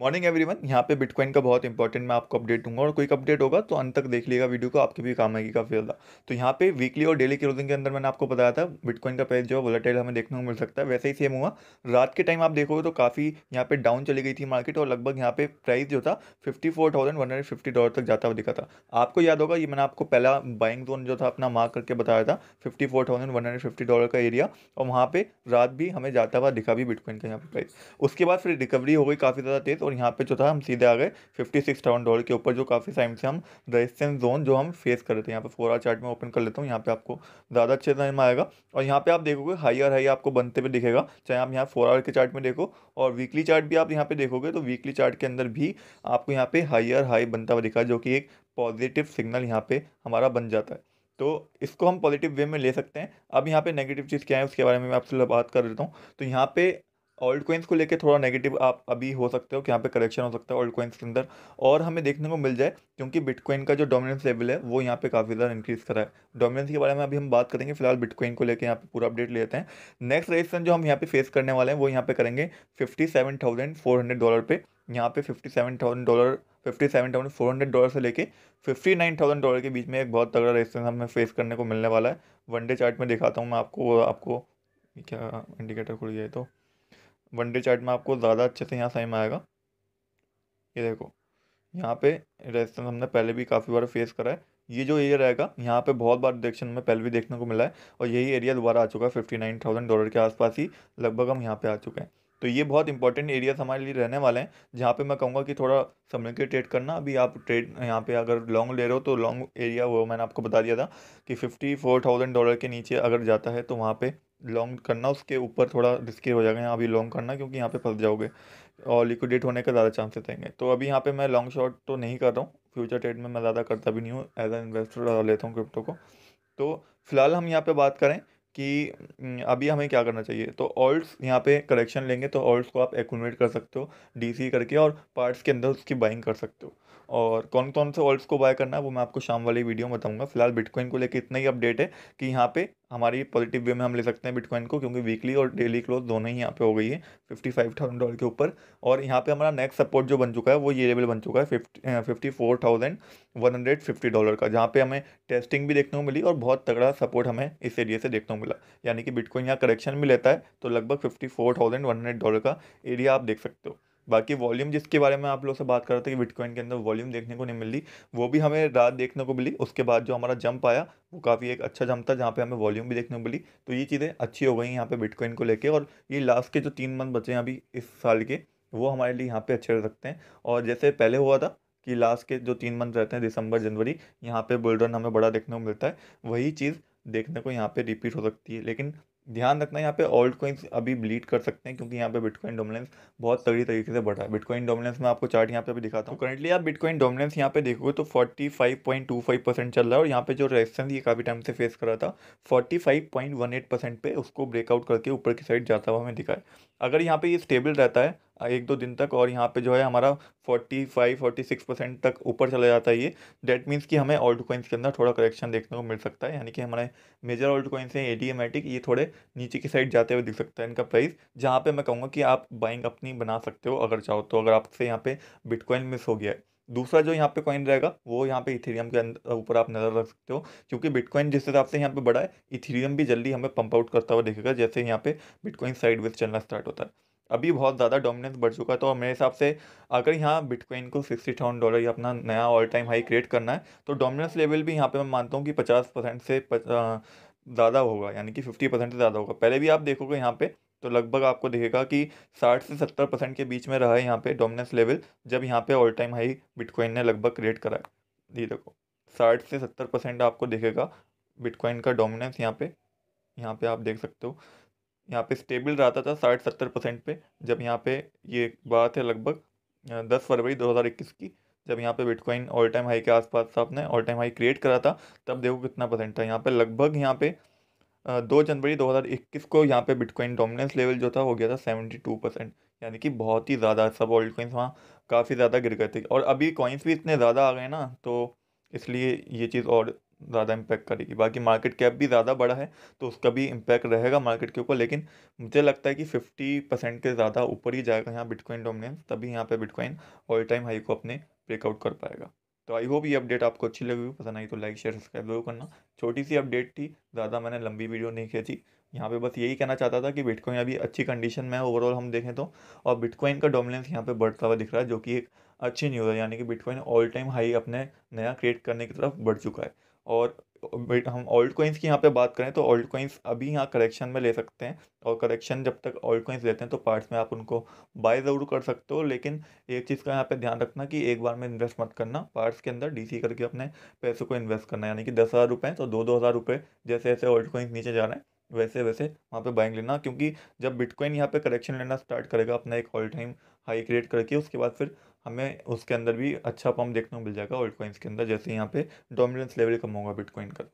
morning everyone यहाँ पे bitcoin का बहुत इंपॉर्टेंट मैं आपको अपडेट दूंगा और कोई अपडेट होगा तो अंत तक देख लीजिएगा वीडियो को आपके भी काम आएगी काफी ज़्यादा तो यहाँ पे वीकली और डेली क्लोजिंग के अंदर मैंने आपको बताया था बिटकॉइन का प्राइस जो है वोलाटाइल हमें देखने को मिल सकता है वैसे ही सेम हुआ रात के टाइम आप देखोगे तो काफ़ी यहाँ पे डाउन चली गई थी मार्केट और लगभग यहाँ पे प्राइस जो था फिफ्टी डॉलर तक जाता हुआ दिखा था आपको याद होगा ये मैंने आपको पहला बाइंग जोन जो था अपना मार्क करके बताया था फिफ्टी डॉलर का एरिया और वहाँ पर रात भी हमें जाता हुआ दिखा भी बिटकॉइन का यहाँ पर प्राइस उसके बाद फिर रिकवरी हो गई काफ़ी ज़्यादा तेज़ और यहाँ पे जो था हम सीधे आ गए फिफ्टी सिक्स थाउजेंड डॉलर के ऊपर जो काफ़ी टाइम से हम रेजिस्टेंस जोन जो हम फेस कर रहे थे यहाँ पे फोर आर चार्ट में ओपन कर लेता हूँ यहाँ पे आपको ज़्यादा अच्छे टाइम आएगा और यहाँ पे आप देखोगे हाई और हाई आपको बनते हुए दिखेगा चाहे आप यहाँ फोर आर के चार्ट में देखो और वीकली चार्ट भी आप यहाँ पे देखोगे तो वीकली चार्ट के अंदर भी आपको यहाँ पे हाई और हाई बनता हुआ दिखा जो कि एक पॉजिटिव सिग्नल यहाँ पे हमारा बन जाता है तो इसको हम पॉजिटिव वे में ले सकते हैं अब यहाँ पे नेगेटिव चीज़ क्या है उसके बारे में मैं आपसे बात कर देता हूँ तो यहाँ पे ओल्ड कोइंस को लेके थोड़ा नेगेटिव आप अभी हो सकते हो कि यहाँ पे करेक्शन हो सकता है ओल्ड कोइंस के अंदर और हमें देखने को मिल जाए क्योंकि बिटकॉइन का जो डोमिनेंस लेवल है वो यहाँ पे काफ़ी ज़्यादा इंक्रीज़ करा है डोमिनेंस के बारे में अभी हम बात करेंगे फिलहाल बिटकॉइन को लेकर यहाँ पे पूरा अपडेट लेते हैं नेक्स्ट रेजिस्टेंस जो हम यहाँ पे फेस करने वाले हैं वो यहाँ पे करेंगे fifty seven thousand four hundred dollar पे यहाँ पे fifty seven thousand dollar fifty seven thousand four hundred dollar से लेके फिफ्टी नाइन थाउजेंड डॉलर के बीच में एक बहुत तगड़ा रेजिस्टेंस हमें फेस करने को मिलने वाला है वनडे चार्ट में दिखाता हूँ मैं आपको आपको क्या इंडिकेटर खुल गया तो वनडे चार्ट में आपको ज़्यादा अच्छे से यहाँ साइम में आएगा ये देखो यहाँ पे रेजिस्टेंस हमने पहले भी काफ़ी बार फेस करा है ये जो एरिया रहेगा यहाँ पे बहुत बार डिरेक्शन में पहले भी देखने को मिला है और यही एरिया दोबारा आ चुका है फिफ्टी नाइन थाउजेंड डॉलर के आसपास ही लगभग हम यहाँ पे आ चुके हैं तो ये बहुत इंपॉर्टेंट एरियाज हमारे लिए रहने वाले हैं जहाँ पे मैं कहूँगा कि थोड़ा समझ के ट्रेड करना अभी आप ट्रेड यहाँ पे अगर लॉन्ग ले रहे हो तो लॉन्ग एरिया वो मैंने आपको बता दिया था कि फिफ्टी फोर थाउजेंड डॉलर के नीचे अगर जाता है तो वहाँ पर लॉन्ग करना उसके ऊपर थोड़ा रिस्की हो जाएगा यहाँ अभी लॉन्ग करना क्योंकि यहाँ पे फंस जाओगे और लिक्विडेट होने का ज़्यादा चांसेस रहेंगे तो अभी यहाँ पे मैं लॉन्ग शॉर्ट तो नहीं कर रहा हूँ फ्यूचर ट्रेड में मैं ज़्यादा करता भी नहीं हूँ एज ए इन्वेस्टर लेता हूँ क्रिप्टो को तो फिलहाल हम यहाँ पे बात करें कि अभी हमें क्या करना चाहिए तो ऑल्ट्स यहाँ पे करेक्शन लेंगे तो ऑल्ट्स को आप एकट कर सकते हो डीसी करके और पार्ट्स के अंदर उसकी बाइंग कर सकते हो और कौन कौन से ऑल्ट्स को बाय करना है वो मैं आपको शाम वाली वीडियो में बताऊंगा फिलहाल बिटकॉइन को लेकर इतना ही अपडेट है कि यहाँ पे हमारी पॉजिटिव वे में हम ले सकते हैं बिटकॉइन को क्योंकि वीकली और डेली क्लोज दोनों ही यहाँ पे हो गई है फिफ्टी फाइव थाउजेंड डॉलर के ऊपर और यहाँ पे हमारा नेक्स्ट सपोर्ट जो बन चुका है वो ये लेवल बन चुका है fifty fifty four thousand one hundred fifty dollar का जहाँ पे हमें टेस्टिंग भी देखने को मिली और बहुत तगड़ा सपोर्ट हमें इस एरिया से देखने को मिला यानी कि बिटकॉइन यहाँ करेक्शन भी लेता है तो लगभग fifty four thousand one hundred dollar का एरिया आप देख सकते हो बाकी वॉल्यूम जिसके बारे में आप लोग से बात कर रहे थे कि बिटकॉइन के अंदर वॉल्यूम देखने को नहीं मिली वो भी हमें रात देखने को मिली उसके बाद जो हमारा जंप आया वो काफ़ी एक अच्छा जंप था जहाँ पे हमें वॉल्यूम भी देखने को मिली तो ये चीज़ें अच्छी हो गई यहाँ पे बिटकॉइन को लेके और ये लास्ट के जो तीन मंथ बचे हैं अभी इस साल के वो हमारे लिए यहाँ पर अच्छे रह सकते हैं और जैसे पहले हुआ था कि लास्ट के जो तीन मंथ रहते हैं दिसंबर जनवरी यहाँ पर बुलडन हमें बड़ा देखने को मिलता है वही चीज़ देखने को यहाँ पर रिपीट हो सकती है लेकिन ध्यान रखना यहाँ पे ओल्ड कॉइन्स अभी ब्लीड कर सकते हैं क्योंकि यहाँ पे बिटकॉइन डोमिनेंस बहुत तगड़ी तरीके से बढ़ा है बिटकॉइन डोमिनेंस मैं आपको चार्ट यहाँ पे भी दिखाता हूँ करंटली आप बिटकॉइन डोमिनेंस यहाँ पे देखोगे तो 45.25 परसेंट चल रहा है और यहाँ पे जो रेजिस्टेंस ये काफ़ी टाइम से फेस कर रहा था फोर्टी परसेंट पे उसको ब्रेकआउट करके ऊपर की साइड जाता हुआ हमें दिखाए अगर यहाँ पे ये स्टेबल रहता है एक दो दिन तक और यहाँ पे जो है हमारा forty five forty six percent तक ऊपर चला जाता है ये डेट मीन्स कि हमें ऑल्ट कॉइन्स के अंदर थोड़ा करेक्शन देखने को मिल सकता है यानी कि हमारे मेजर ऑल्ट कॉइन्स हैं ए डी एमेटिक ये थोड़े नीचे की साइड जाते हुए दिख सकता है इनका प्राइस जहाँ पर मैं कहूँगा कि आप बाइंग अपनी बना सकते हो अगर चाहो तो अगर आपसे यहाँ पर बिटकॉइन मिस हो गया है दूसरा जो यहाँ पे कॉइन रहेगा वो यहाँ पे इथेरियम के ऊपर आप नज़र रख सकते हो क्योंकि बिटकॉइन जिस हिसाब से यहाँ पे बढ़ा है इथेरियम भी जल्दी हमें पंप आउट करता हुआ दिखेगा जैसे यहाँ पे बिटकॉइन साइड चलना स्टार्ट होता है अभी बहुत ज़्यादा डोमिनेंस बढ़ चुका है तो मेरे हिसाब से अगर यहाँ बिटकॉइन को सिक्सटी थाउजेंड डॉलर या अपना नया ऑल टाइम हाई क्रिएट करना है तो डोमिनेंस लेवल भी यहाँ पे मैं मानता हूँ कि पचास परसेंट से ज़्यादा होगा यानी कि फिफ्टी परसेंट से ज़्यादा होगा पहले भी आप देखोगे यहाँ पे तो लगभग आपको देखेगा कि साठ से सत्तर परसेंट के बीच में रहा है यहाँ पे डोमिनेंस लेवल जब यहाँ पे ऑल टाइम हाई बिटकॉइन ने लगभग क्रिएट करा है जी देखो साठ से सत्तर परसेंट आपको देखेगा बिटकॉइन का डोमिनेंस यहाँ पे यहाँ पे आप देख सकते हो यहाँ पे स्टेबल रहता था साठ सत्तर परसेंट पे जब यहाँ पे ये बात है लगभग दस फरवरी दो हज़ार इक्कीस की जब यहाँ पे बिटकॉइन ऑल टाइम हाई के आसपास था आपने ऑल टाइम हाई क्रिएट करा था तब देखो कितना परसेंट था यहाँ पे लगभग यहाँ पे दो जनवरी दो हज़ार इक्कीस को यहाँ पे बिटकॉइन डोमिनेंस लेवल जो था हो गया था सेवेंटी टू परसेंट यानी कि बहुत ही ज़्यादा सब ऑल्ड कॉइन्स वहाँ काफ़ी ज़्यादा गिर गए थे और अभी कॉइन्स भी इतने ज़्यादा आ गए ना तो इसलिए ये चीज़ और ज़्यादा इम्पैक्ट करेगी बाकी मार्केट कैप भी ज़्यादा बड़ा है तो उसका भी इम्पैक्ट रहेगा मार्केट के ऊपर लेकिन मुझे लगता है कि फिफ्टी परसेंट के ज़्यादा ऊपर ही जाएगा यहाँ बिटकॉइन डोमिनेंस तभी यहाँ पे बिटकॉइन ऑल टाइम हाई को अपने ब्रेकआउट कर पाएगा तो आई होप ये अपडेट आपको अच्छी लगी पसंद आई तो लाइक शेयर सब्सक्राइब जरूर करना छोटी सी अपडेट थी ज़्यादा मैंने लंबी वीडियो नहीं खींची यहाँ पे बस यही कहना चाहता था कि बिटकॉइन अभी अच्छी कंडीशन में है ओवरऑल हम देखें तो और बिटकॉइन का डोमिनेंस यहाँ पे बढ़ता हुआ दिख रहा है जो कि एक अच्छी न्यूज़ है यानी कि बिटकॉइन ऑल टाइम हाई अपने नया क्रिएट करने की तरफ बढ़ चुका है और हम ओल्ड कोइंस की यहाँ पे बात करें तो ओल्ड कोइंस अभी यहाँ करेक्शन में ले सकते हैं और करेक्शन जब तक ओल्ड कोइंस लेते हैं तो पार्ट्स में आप उनको बाय ज़रूर कर सकते हो लेकिन एक चीज़ का यहाँ पे ध्यान रखना कि एक बार में इन्वेस्ट मत करना पार्ट्स के अंदर डीसी करके अपने पैसों को इन्वेस्ट करना यानी कि दस हज़ार रुपये तो दो दो हज़ार रुपये जैसे जैसे ओल्ड कोइंस नीचे जा रहे हैं वैसे वैसे वहाँ पर बाइंग लेना क्योंकि जब बिटकॉइन यहाँ पर करेक्शन लेना स्टार्ट करेगा अपना एक ऑल टाइम हाई क्रिएट करके उसके बाद फिर हमें उसके अंदर भी अच्छा पम्प देखने को मिल जाएगा ओल्ड कॉइन्स के अंदर जैसे यहाँ पे डोमिनेंस लेवल कम होगा बिटकॉइन का